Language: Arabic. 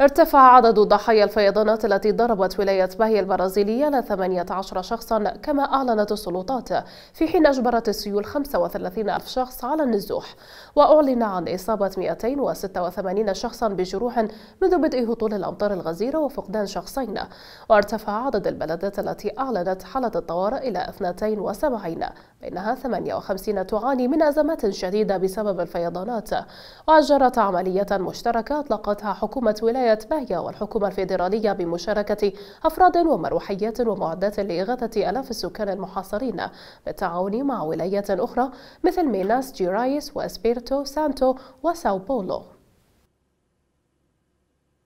ارتفع عدد ضحايا الفيضانات التي ضربت ولاية باهي البرازيلية إلى 18 شخصا كما أعلنت السلطات في حين أجبرت السيول 35 ألف شخص على النزوح وأعلن عن إصابة 286 شخصا بجروح منذ بدء هطول الأمطار الغزيرة وفقدان شخصين وارتفع عدد البلدات التي أعلنت حالة الطوارئ إلى 72 بينها 58 تعاني من أزمات شديدة بسبب الفيضانات وأجرت عملية مشتركة أطلقتها حكومة ولاية ولاية باهيا والحكومة الفيدرالية بمشاركة أفراد ومروحيات ومعدات لإغاثة ألاف السكان المحاصرين بالتعاون مع ولايات أخرى مثل ميناس جيرايس وإسبيرتو سانتو وساو بولو